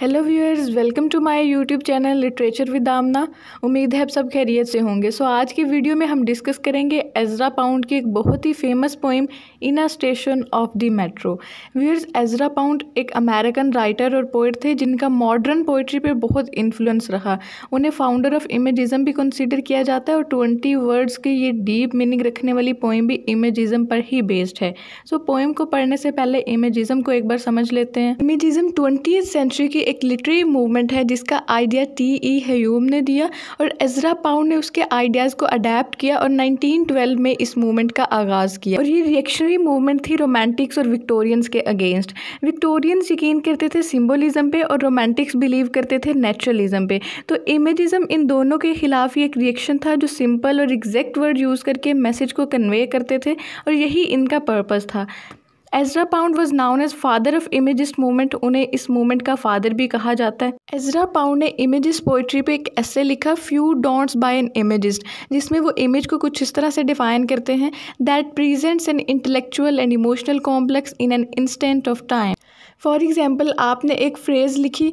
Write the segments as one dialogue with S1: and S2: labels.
S1: Hello viewers welcome to my YouTube channel literature with Aamna उम्मीद है आप सब खैरियत से होंगे सो so, आज की वीडियो में हम डिस्कस करेंगे एजरा पाउंड की एक बहुत ही famous poem in a station of the metro viewers Ezra Pound एक अमेरिकन राइटर और पोइट थे जिनका मॉडर्न पोइट्री पर बहुत इन्फ्लुएंस रहा उन्हें फाउंडर ऑफ इमेजिज़म भी कंसिडर किया जाता है और ट्वेंटी वर्ड्स की ये डीप मीनिंग रखने वाली पोइम भी इमेजिज़म पर ही बेस्ड है सो so, पोइम को पढ़ने से पहले इमेजिज़म को एक बार समझ लेते हैं इमेजिज़म ट्वेंटी सेंचुरी की एक लिटरी मूवमेंट है जिसका आइडिया टी ई हयूम ने दिया और एजरा पाउंड ने उसके आइडियाज़ को अडेप्ट किया और 1912 में इस मूवमेंट का आगाज़ किया और ये रिएक्शनरी मूवमेंट थी रोमांटिक्स और विक्टोरियंस के अगेंस्ट विक्टोरियंस यकीन करते थे सिम्बोलिज़म पे और रोमांटिक्स बिलीव करते थे नेचुरलिज़म पे तो इमेजिज़म इन दोनों के ख़िलाफ़ ही एक रिएक्शन था जो सिंपल और एग्जैक्ट वर्ड यूज़ करके मैसेज को कन्वे करते थे और यही इनका पर्पज़ था Ezra Pound was known as father of imagist movement उन्हें इस मूवमेंट का फादर भी कहा जाता है एजरा पाउंड ने इमेजिस्ट पोइट्री पे एक ऐसे लिखा few don'ts by an imagist जिसमें वो इमेज को कुछ इस तरह से डिफाइन करते हैं that presents an intellectual and emotional complex in an instant of time for example आपने एक फ्रेज़ लिखी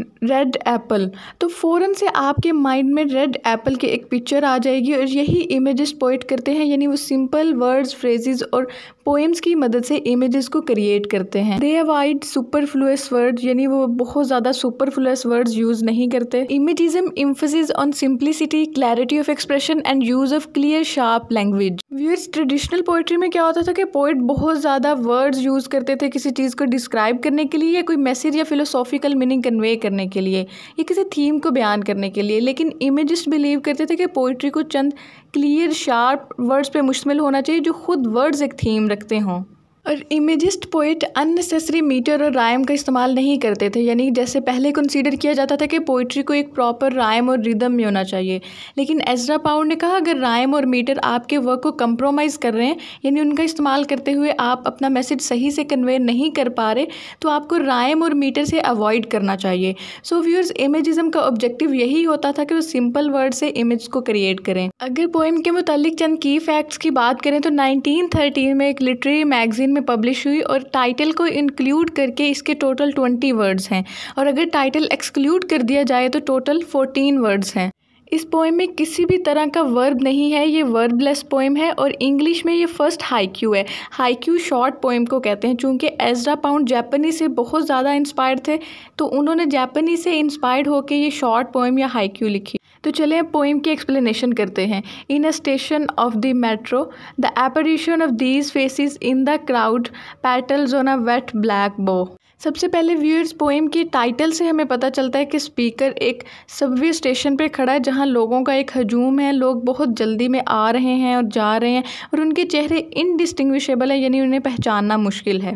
S1: रेड एप्पल तो फ़ौरन से आपके माइंड में रेड एप्पल की एक पिक्चर आ जाएगी और यही इमेजेस पोइट करते हैं यानी वो सिंपल वर्ड्स फ्रेजेस और पोएम्स की मदद से इमेजेस को क्रिएट करते हैं दे अवॉइड सुपरफ्लुअस वर्ड यानी वो बहुत ज़्यादा सुपरफ्लुअस वर्ड्स यूज़ नहीं करते imagism emphasis on simplicity clarity of expression and use of clear sharp language viewers traditional poetry में क्या होता था कि पोइट बहुत ज़्यादा वर्ड्स यूज़ करते थे किसी चीज़ को डिस्क्राइब करने के लिए या कोई मैसेज या फिलोसॉफिकल मीनिंग कन्वे करने के लिए या किसी थीम को बयान करने के लिए लेकिन इमेजिस्ट बिलीव करते थे कि पोइट्री को चंद क्लियर शार्प वर्ड्स पे मुश्तमिल होना चाहिए जो खुद वर्ड्स एक थीम रखते हों और इमेजिस्ट पोइट अननेसेसरी मीटर और राइम का इस्तेमाल नहीं करते थे यानी जैसे पहले कंसीडर किया जाता था कि पोइट्री को एक प्रॉपर राइम और रिदम में होना चाहिए लेकिन एजरा पाउंड ने कहा अगर राइम और मीटर आपके वर्क को कंप्रोमाइज़ कर रहे हैं यानी उनका इस्तेमाल करते हुए आप अपना मैसेज सही से कन्वे नहीं कर पा रहे तो आपको राइम और मीटर से अवॉइड करना चाहिए सो व्यूअर्स इमेजिज्म का ऑब्जेक्टिव यही होता था कि वो सिंपल वर्ड से इमेज को क्रिएट करें अगर पोइम के मुतल चंद की फैक्ट्स की बात करें तो नाइनटीन में एक लिटरेरी मैगजीन में पब्लिश हुई और टाइटल को इंक्लूड करके इसके टोटल ट्वेंटी वर्ड्स हैं और अगर टाइटल एक्सक्लूड कर दिया जाए तो टोटल फोर्टीन वर्ड्स हैं इस पोएम में किसी भी तरह का वर्ब नहीं है ये वर्बलेस पोएम है और इंग्लिश में ये फर्स्ट हाईक्यू है हाईक्यू शॉर्ट पोएम को कहते हैं चूँकि एजरा पाउंड जापानी से बहुत ज़्यादा इंस्पायर थे तो उन्होंने जापानी से इंस्पायर्ड होकर ये शॉर्ट पोएम या हाईक्यू लिखी तो चले अब पोइम की एक्सप्लेनेशन करते हैं in a station of the metro the apparition of these faces in the crowd petals on a wet black bough सबसे पहले व्यूअर्स पोइम की टाइटल से हमें पता चलता है कि स्पीकर एक सबवे स्टेशन पर खड़ा है जहाँ लोगों का एक हजूम है लोग बहुत जल्दी में आ रहे हैं और जा रहे हैं और उनके चेहरे इनडिस्टिंग्विशेबल है यानी उन्हें पहचानना मुश्किल है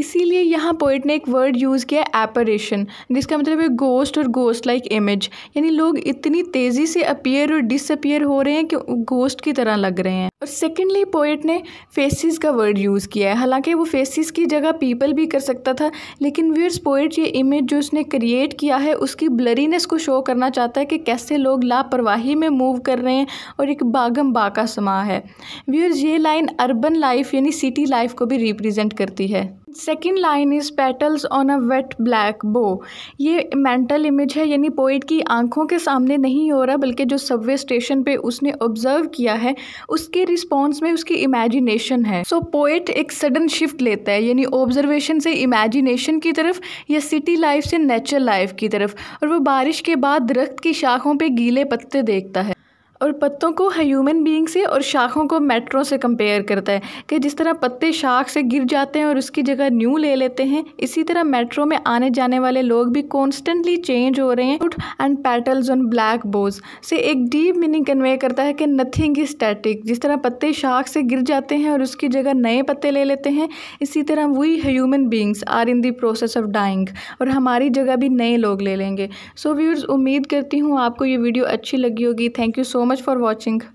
S1: इसीलिए यहाँ पोइट ने एक वर्ड यूज़ किया एपरेशन जिसका मतलब है गोस्ट और गोस्ट लाइक इमेज यानी लोग इतनी तेज़ी से अपीयर और डिसअपियर हो रहे हैं कि गोस्ट की तरह लग रहे हैं और सेकेंडली पोइट ने फेसिस का वर्ड यूज़ किया है हालांकि वो फेसिस की जगह पीपल भी कर सकता था लेकिन वीर्स पोइट ये इमेज जो उसने क्रिएट किया है उसकी ब्लरीनेस को शो करना चाहता है कि कैसे लोग लापरवाही में मूव कर रहे हैं और एक बागम बाका समा है व्यूअर्स ये लाइन अर्बन लाइफ यानी सिटी लाइफ को भी रिप्रेजेंट करती है second line is petals on a wet black bough ये मेंटल इमेज है यानी पोइट की आंखों के सामने नहीं हो रहा बल्कि जो सबवे स्टेशन पे उसने ऑब्जर्व किया है उसके रिस्पॉन्स में उसकी इमेजिनेशन है सो so, पोइट एक सडन शिफ्ट लेता है यानी ऑब्जर्वेशन से इमेजिनेशन की तरफ या सिटी लाइफ से नेचुरल लाइफ की तरफ और वो बारिश के बाद दरख्त की शाखों पर गीले पत्ते देखता है और पत्तों को ह्यूमन बीइंग से और शाखों को मेट्रो से कंपेयर करता है कि जिस तरह पत्ते शाख से गिर जाते हैं और उसकी जगह न्यू ले लेते हैं इसी तरह मेट्रो में आने जाने वाले लोग भी कॉन्स्टेंटली चेंज हो रहे हैं and petals on black boughs से एक डीप मीनिंग कन्वे करता है कि नथिंग इज स्टैटिक जिस तरह पत्ते शाख से गिर जाते हैं और उसकी जगह नए पत्ते ले लेते हैं इसी तरह वही human beings are in the process of dying और हमारी जगह भी नए लोग ले लेंगे सो व्यूर्स उम्मीद करती हूँ आपको ये वीडियो अच्छी लगी होगी thank you so much much for watching.